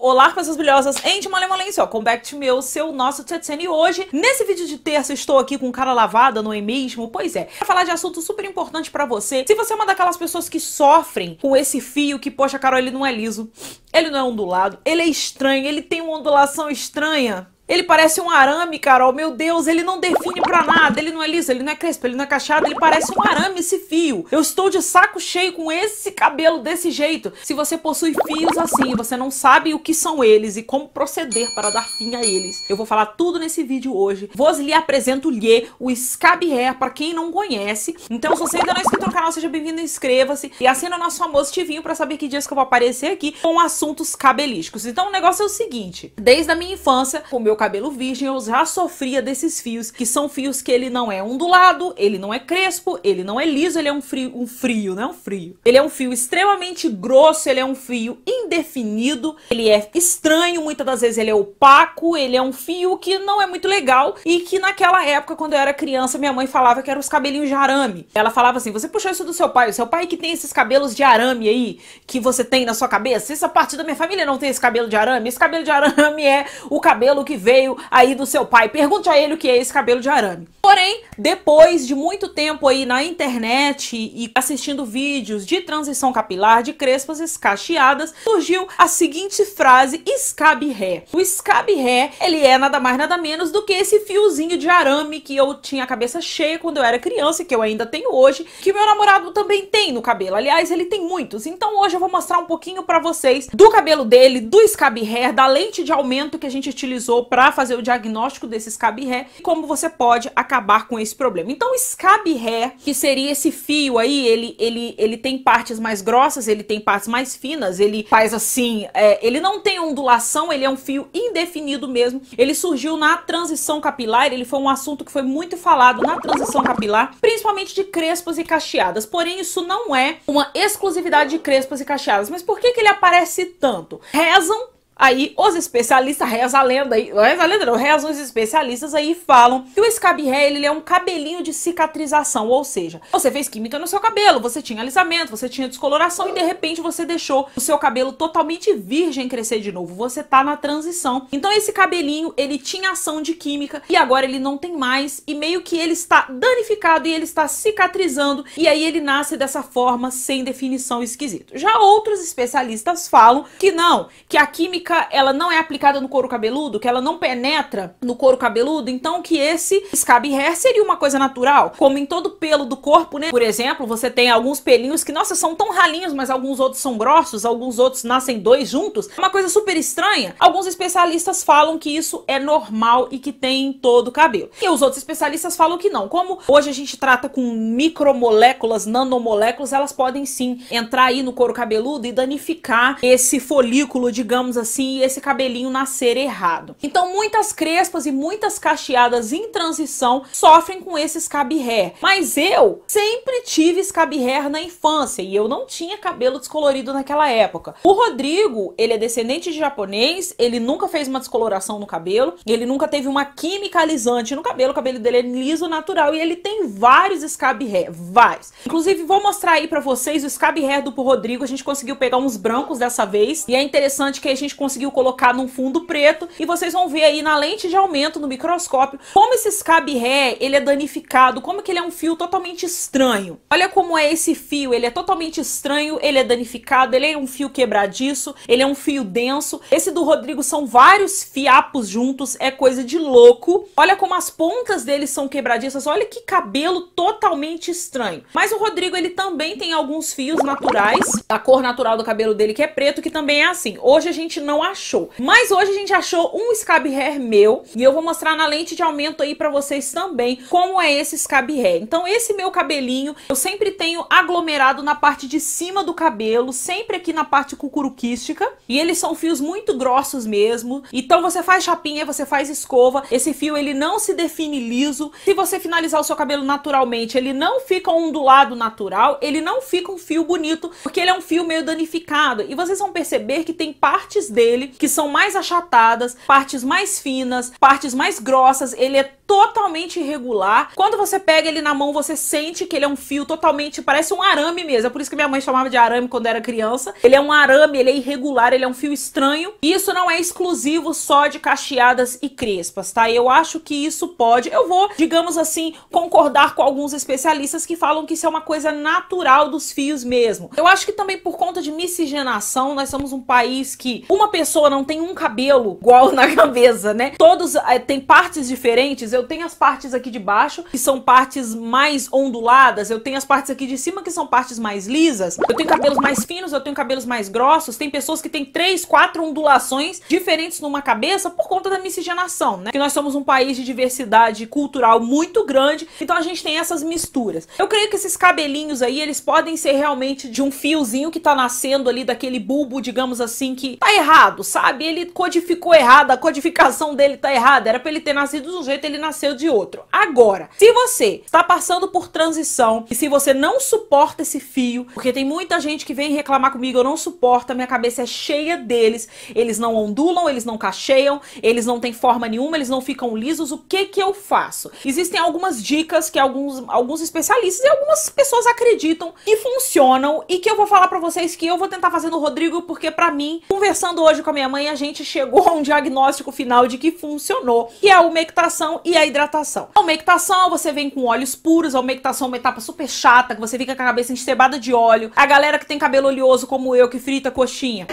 Olá, pessoas brilhosas, em de malemolência, ó, come back to meu, seu, nosso Tchetchen. E hoje, nesse vídeo de terça, estou aqui com cara lavada, não é mesmo? Pois é, pra falar de assunto super importante pra você. Se você é uma daquelas pessoas que sofrem com esse fio que, poxa, Carol, ele não é liso, ele não é ondulado, ele é estranho, ele tem uma ondulação estranha ele parece um arame, Carol. Meu Deus, ele não define pra nada. Ele não é liso, ele não é crespo, ele não é cachado. Ele parece um arame esse fio. Eu estou de saco cheio com esse cabelo desse jeito. Se você possui fios assim, e você não sabe o que são eles e como proceder para dar fim a eles. Eu vou falar tudo nesse vídeo hoje. Vou lhe apresento lhe o Scab Hair para quem não conhece. Então, se você ainda não é inscrito no canal, seja bem-vindo, inscreva-se e assina o nosso famoso tivinho para saber que dias que eu vou aparecer aqui com assuntos cabelísticos. Então, o negócio é o seguinte: desde a minha infância, o meu cabelo virgem, eu já sofria desses fios, que são fios que ele não é ondulado, ele não é crespo, ele não é liso, ele é um frio, um frio, não é um frio. Ele é um fio extremamente grosso, ele é um fio indefinido, ele é estranho, muitas das vezes ele é opaco, ele é um fio que não é muito legal e que naquela época, quando eu era criança, minha mãe falava que eram os cabelinhos de arame. Ela falava assim: você puxou isso do seu pai, o seu pai que tem esses cabelos de arame aí, que você tem na sua cabeça, essa parte da minha família não tem esse cabelo de arame, esse cabelo de arame é o cabelo que veio aí do seu pai. Pergunte a ele o que é esse cabelo de arame. Porém, depois de muito tempo aí na internet e assistindo vídeos de transição capilar, de crespas escacheadas, surgiu a seguinte frase scab hair. O scab hair, ele é nada mais nada menos do que esse fiozinho de arame que eu tinha a cabeça cheia quando eu era criança, que eu ainda tenho hoje, que meu namorado também tem no cabelo. Aliás, ele tem muitos. Então hoje eu vou mostrar um pouquinho para vocês do cabelo dele, do scab hair, da lente de aumento que a gente utilizou para fazer o diagnóstico desse escabe ré e como você pode acabar com esse problema. Então, o escabe ré, que seria esse fio aí, ele, ele, ele tem partes mais grossas, ele tem partes mais finas, ele faz assim, é, ele não tem ondulação, ele é um fio indefinido mesmo. Ele surgiu na transição capilar, ele foi um assunto que foi muito falado na transição capilar, principalmente de crespas e cacheadas. Porém, isso não é uma exclusividade de crespas e cacheadas. Mas por que, que ele aparece tanto? Rezam Aí os especialistas, reza a lenda, reza a lenda não, reza os especialistas aí falam que o escabirré ele é um cabelinho de cicatrização, ou seja, você fez química no seu cabelo, você tinha alisamento, você tinha descoloração e de repente você deixou o seu cabelo totalmente virgem crescer de novo, você tá na transição. Então esse cabelinho, ele tinha ação de química e agora ele não tem mais e meio que ele está danificado e ele está cicatrizando e aí ele nasce dessa forma sem definição esquisito. Já outros especialistas falam que não, que a química ela não é aplicada no couro cabeludo, que ela não penetra no couro cabeludo, então que esse scab hair seria uma coisa natural, como em todo pelo do corpo, né? Por exemplo, você tem alguns pelinhos que, nossa, são tão ralinhos, mas alguns outros são grossos, alguns outros nascem dois juntos. É uma coisa super estranha. Alguns especialistas falam que isso é normal e que tem em todo o cabelo. E os outros especialistas falam que não. Como hoje a gente trata com micromoléculas, nanomoléculas, elas podem sim entrar aí no couro cabeludo e danificar esse folículo, digamos assim, assim e esse cabelinho nascer errado. Então muitas crespas e muitas cacheadas em transição sofrem com esse scab hair. Mas eu sempre tive scab hair na infância e eu não tinha cabelo descolorido naquela época. O Rodrigo, ele é descendente de japonês, ele nunca fez uma descoloração no cabelo, ele nunca teve uma quimicalizante no cabelo, o cabelo dele é liso natural e ele tem vários scab hair, vários. Inclusive vou mostrar aí para vocês o scab hair do Rodrigo, a gente conseguiu pegar uns brancos dessa vez e é interessante que a gente conseguiu colocar num fundo preto e vocês vão ver aí na lente de aumento no microscópio como esse scab ele é danificado, como que ele é um fio totalmente estranho. Olha como é esse fio, ele é totalmente estranho, ele é danificado, ele é um fio quebradiço, ele é um fio denso. Esse do Rodrigo são vários fiapos juntos, é coisa de louco. Olha como as pontas dele são quebradiças, olha que cabelo totalmente estranho. Mas o Rodrigo ele também tem alguns fios naturais, da cor natural do cabelo dele que é preto, que também é assim. Hoje a gente não não achou. Mas hoje a gente achou um scab hair meu e eu vou mostrar na lente de aumento aí pra vocês também como é esse scab hair. Então esse meu cabelinho eu sempre tenho aglomerado na parte de cima do cabelo, sempre aqui na parte cucuruquística e eles são fios muito grossos mesmo. Então você faz chapinha, você faz escova, esse fio ele não se define liso. Se você finalizar o seu cabelo naturalmente, ele não fica ondulado natural, ele não fica um fio bonito, porque ele é um fio meio danificado. E vocês vão perceber que tem partes dele dele que são mais achatadas, partes mais finas, partes mais grossas. Ele é totalmente irregular. Quando você pega ele na mão, você sente que ele é um fio totalmente, parece um arame mesmo. É por isso que minha mãe chamava de arame quando era criança. Ele é um arame, ele é irregular, ele é um fio estranho. E isso não é exclusivo só de cacheadas e crespas, tá? Eu acho que isso pode. Eu vou, digamos assim, concordar com alguns especialistas que falam que isso é uma coisa natural dos fios mesmo. Eu acho que também por conta de miscigenação, nós somos um país que uma pessoa não tem um cabelo igual na cabeça, né? Todos é, têm partes diferentes. Eu eu tenho as partes aqui de baixo que são partes mais onduladas, eu tenho as partes aqui de cima que são partes mais lisas, eu tenho cabelos mais finos, eu tenho cabelos mais grossos, tem pessoas que têm três, quatro ondulações diferentes numa cabeça por conta da miscigenação, né? Que nós somos um país de diversidade cultural muito grande, então a gente tem essas misturas. Eu creio que esses cabelinhos aí, eles podem ser realmente de um fiozinho que tá nascendo ali daquele bulbo, digamos assim, que tá errado, sabe? Ele codificou errado, a codificação dele tá errada, era pra ele ter nascido do jeito ele nasceu nasceu de outro. Agora, se você está passando por transição e se você não suporta esse fio, porque tem muita gente que vem reclamar comigo, eu não suporto, minha cabeça é cheia deles, eles não ondulam, eles não cacheiam, eles não têm forma nenhuma, eles não ficam lisos, o que que eu faço? Existem algumas dicas que alguns, alguns especialistas e algumas pessoas acreditam que funcionam e que eu vou falar para vocês que eu vou tentar fazer no Rodrigo, porque para mim, conversando hoje com a minha mãe, a gente chegou a um diagnóstico final de que funcionou, que é a umectação e e a hidratação. A umectação, você vem com óleos puros, a umectação é uma etapa super chata, que você fica com a cabeça estebada de óleo. A galera que tem cabelo oleoso, como eu, que frita coxinha.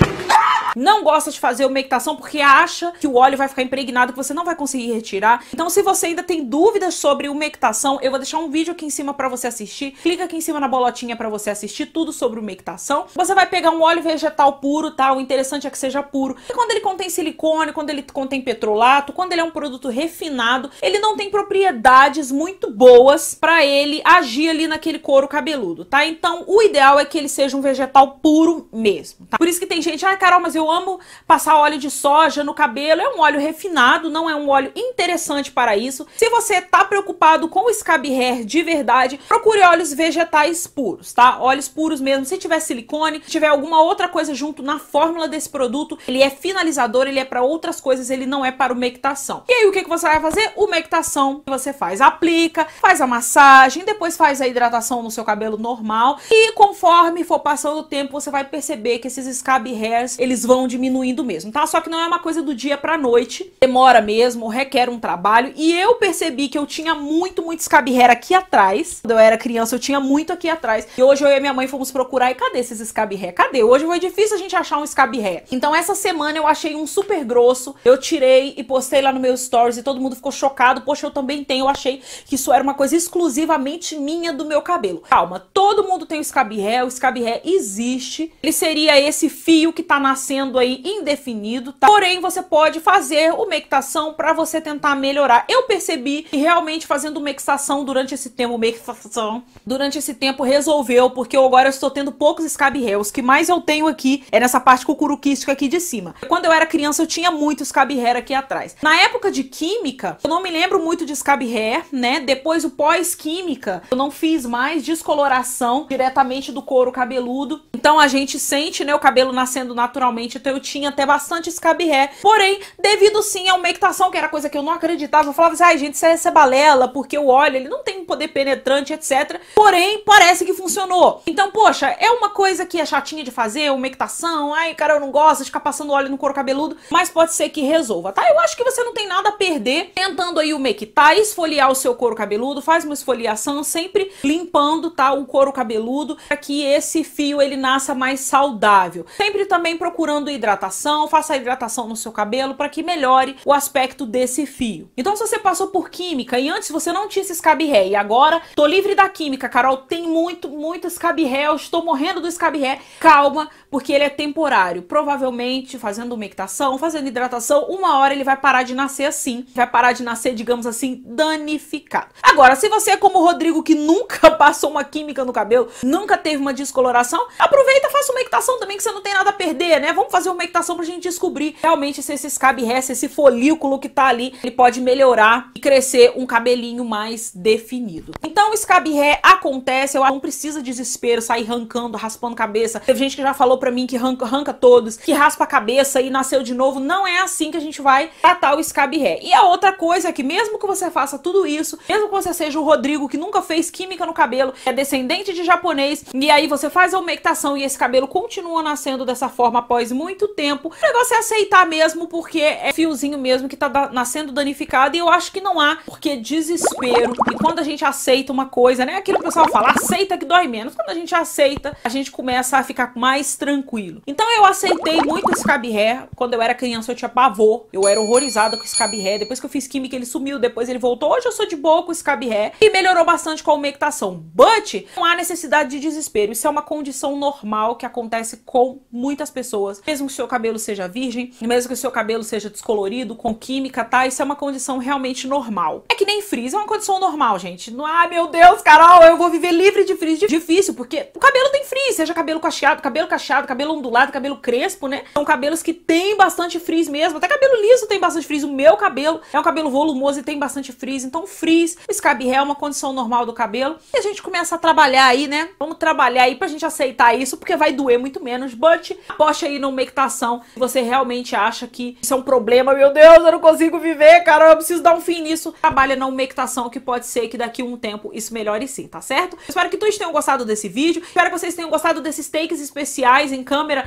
Não gosta de fazer umectação porque acha que o óleo vai ficar impregnado, que você não vai conseguir retirar. Então, se você ainda tem dúvidas sobre umectação, eu vou deixar um vídeo aqui em cima para você assistir. Clica aqui em cima na bolotinha para você assistir tudo sobre umectação. Você vai pegar um óleo vegetal puro, tá? O interessante é que seja puro. E quando ele contém silicone, quando ele contém petrolato, quando ele é um produto refinado, ele não tem propriedades muito boas para ele agir ali naquele couro cabeludo, tá? Então, o ideal é que ele seja um vegetal puro mesmo, tá? Por isso que tem gente, ah, Carol, mas eu amo passar óleo de soja no cabelo. É um óleo refinado, não é um óleo interessante para isso. Se você tá preocupado com o scab hair de verdade, procure óleos vegetais puros, tá? Óleos puros mesmo. Se tiver silicone, se tiver alguma outra coisa junto na fórmula desse produto, ele é finalizador, ele é para outras coisas, ele não é para umectação. E aí, o que, que você vai fazer? O que você faz. Aplica, faz a massagem, depois faz a hidratação no seu cabelo normal e conforme for passando o tempo, você vai perceber que esses scab hairs, eles vão diminuindo mesmo, tá? Só que não é uma coisa do dia pra noite, demora mesmo, requer um trabalho e eu percebi que eu tinha muito, muito scab hair aqui atrás. Quando eu era criança, eu tinha muito aqui atrás. E hoje eu e minha mãe fomos procurar e cadê esses scab hair? Cadê? Hoje foi difícil a gente achar um scab hair. Então essa semana eu achei um super grosso, eu tirei e postei lá no meu stories e todo mundo ficou chocado namorado, poxa, eu também tenho, eu achei que isso era uma coisa exclusivamente minha do meu cabelo. Calma, todo mundo tem o hair, o hair existe, ele seria esse fio que tá nascendo aí indefinido, tá? Porém, você pode fazer uma equitação para você tentar melhorar. Eu percebi que realmente fazendo uma equitação durante esse tempo, uma equitação, durante esse tempo resolveu, porque eu agora estou tendo poucos hair, O que mais eu tenho aqui é nessa parte cucuruquística aqui de cima. Quando eu era criança, eu tinha muito hair aqui atrás. Na época de química, eu não me lembro lembro muito de Scab Hair, né? Depois o pós-química, eu não fiz mais descoloração diretamente do couro cabeludo. Então a gente sente, né, o cabelo nascendo naturalmente. Então eu tinha até bastante Scab Hair. Porém, devido sim à umectação, que era coisa que eu não acreditava, eu falava assim, ai ah, gente, isso é, isso é balela, porque o óleo, ele não tem um poder penetrante, etc. Porém, parece que funcionou. Então, poxa, é uma coisa que é chatinha de fazer, umectação, ai, cara, eu não gosto de ficar passando óleo no couro cabeludo, mas pode ser que resolva, tá? Eu acho que você não tem nada a perder tentando aí e o tá esfoliar o seu couro cabeludo, faz uma esfoliação sempre limpando, tá, o couro cabeludo para que esse fio ele nasça mais saudável. Sempre também procurando hidratação, faça a hidratação no seu cabelo para que melhore o aspecto desse fio. Então se você passou por química e antes você não tinha esse escabirré e agora tô livre da química, Carol, tem muito, muito escabirré, eu estou morrendo do escabirré. Calma, porque ele é temporário. Provavelmente fazendo umectação, fazendo hidratação, uma hora ele vai parar de nascer assim, vai parar de nascer, digamos assim, danificado. Agora, se você é como o Rodrigo que nunca passou uma química no cabelo, nunca teve uma descoloração, aproveita, faça umectação também que você não tem nada a perder, né? Vamos fazer umectação pra gente descobrir realmente se esse escabe se esse folículo que tá ali, ele pode melhorar e crescer um cabelinho mais definido. Então, o escabe ré acontece, eu não precisa de desespero, sair arrancando, raspando cabeça. Teve gente que já falou para mim que arranca, arranca, todos, que raspa a cabeça e nasceu de novo. Não é assim que a gente vai tratar o escabiré. E a outra coisa é que mesmo que você faça tudo isso, mesmo que você seja o Rodrigo que nunca fez química no cabelo, é descendente de japonês, e aí você faz a umectação e esse cabelo continua nascendo dessa forma após muito tempo, o negócio é aceitar mesmo porque é fiozinho mesmo que tá nascendo danificado e eu acho que não há porque desespero e quando a gente aceita uma coisa, né? Aquilo que o pessoal fala, aceita que dói menos. Quando a gente aceita, a gente começa a ficar mais tranquilo tranquilo. Então eu aceitei muito scab hair. Quando eu era criança eu tinha pavor. Eu era horrorizada com scab hair. Depois que eu fiz química ele sumiu, depois ele voltou. Hoje eu sou de boa com scab hair e melhorou bastante com a umectação. But não há necessidade de desespero. Isso é uma condição normal que acontece com muitas pessoas. Mesmo que o seu cabelo seja virgem, mesmo que o seu cabelo seja descolorido, com química, tá? Isso é uma condição realmente normal. É que nem frizz, é uma condição normal, gente. Não, ai ah, meu Deus, Carol, eu vou viver livre de frizz. Difícil, porque o cabelo seja cabelo cacheado, cabelo cacheado, cabelo ondulado, cabelo crespo, né? São cabelos que têm bastante frizz mesmo. Até cabelo liso tem bastante frizz. O meu cabelo é um cabelo volumoso e tem bastante frizz. Então, frizz, ré é uma condição normal do cabelo. E a gente começa a trabalhar aí, né? Vamos trabalhar aí pra gente aceitar isso, porque vai doer muito menos. But, aposte aí na equitação se você realmente acha que isso é um problema. Meu Deus, eu não consigo viver, cara, eu preciso dar um fim nisso. Trabalha na umectação, que pode ser que daqui a um tempo isso melhore sim, tá certo? Espero que todos tenham gostado desse vídeo. Espero que vocês tenham gostado gostado desses takes especiais em câmera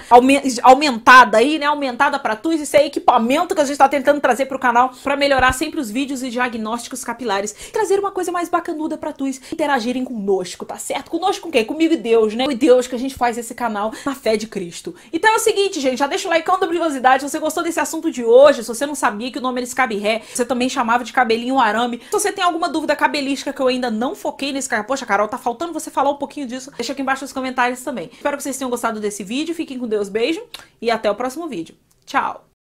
aumentada aí, né? Aumentada pra tu. Isso é equipamento que a gente tá tentando trazer pro canal pra melhorar sempre os vídeos e diagnósticos capilares. Trazer uma coisa mais bacanuda pra tu. Interagirem conosco, tá certo? Conosco com quem? Comigo e Deus, né? E Deus que a gente faz esse canal na fé de Cristo. Então é o seguinte, gente. Já deixa o like da curiosidade. Se você gostou desse assunto de hoje, se você não sabia que o nome era escabirré, você também chamava de cabelinho arame. Se você tem alguma dúvida cabelística que eu ainda não foquei nesse cara, poxa, Carol, tá faltando você falar um pouquinho disso, deixa aqui embaixo nos comentários também também. Espero que vocês tenham gostado desse vídeo. Fiquem com Deus, beijo e até o próximo vídeo. Tchau!